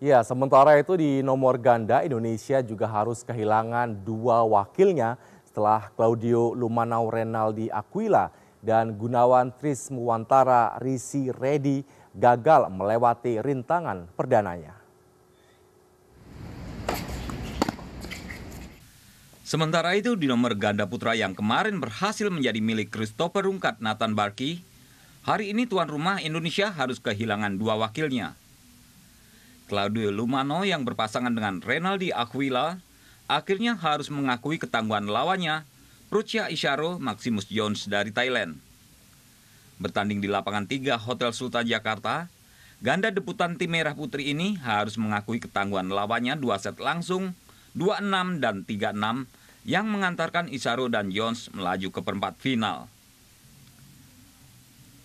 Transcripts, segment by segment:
Ya, sementara itu di nomor ganda Indonesia juga harus kehilangan dua wakilnya setelah Claudio Lumanau Renaldi Aquila dan Gunawan Trismuwantara Risi Redi gagal melewati rintangan perdananya. Sementara itu di nomor ganda putra yang kemarin berhasil menjadi milik Christopher Rungkat Nathan Barki, hari ini tuan rumah Indonesia harus kehilangan dua wakilnya, Claudio Lumano yang berpasangan dengan Renaldi Aquila akhirnya harus mengakui ketangguhan lawannya, Prucia Isharo Maximus Jones dari Thailand. Bertanding di lapangan 3 Hotel Sultan Jakarta, ganda debutan tim Merah Putri ini harus mengakui ketangguhan lawannya dua set langsung, 2-6 dan 3-6 yang mengantarkan Isaro dan Jones melaju ke perempat final.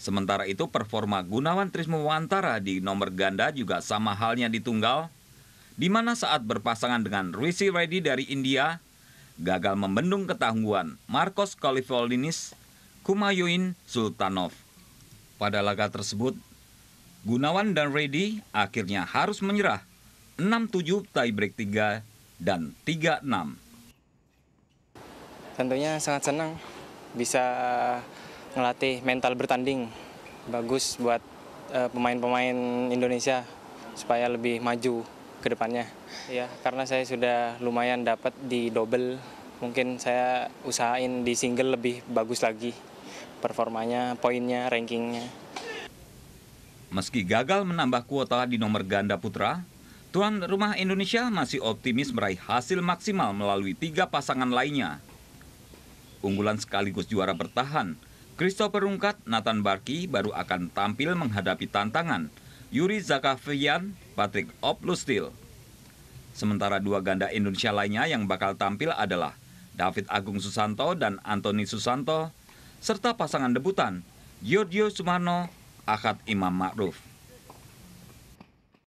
Sementara itu performa Gunawan Trismuwantara di nomor ganda juga sama halnya di tunggal, di mana saat berpasangan dengan Rishi Reddy dari India, gagal membendung ketangguhan Marcos Kalifolinis Kumayuin Sultanov. Pada laga tersebut, Gunawan dan Reddy akhirnya harus menyerah 6-7 tiebreak 3 dan 3-6. Tentunya sangat senang bisa ngelatih mental bertanding bagus buat eh, pemain-pemain Indonesia supaya lebih maju ke depannya. Ya, karena saya sudah lumayan dapat di double, mungkin saya usahain di single lebih bagus lagi performanya, poinnya, rankingnya. Meski gagal menambah kuota di nomor ganda putra, tuan rumah Indonesia masih optimis meraih hasil maksimal melalui tiga pasangan lainnya. Unggulan sekaligus juara bertahan Christopher Rungkat, Nathan Barki baru akan tampil menghadapi tantangan Yuri Zakavian, Patrick Oplustil. Sementara dua ganda Indonesia lainnya yang bakal tampil adalah David Agung Susanto dan Anthony Susanto, serta pasangan debutan Giorgio Sumarno, Akad Imam Ma'ruf.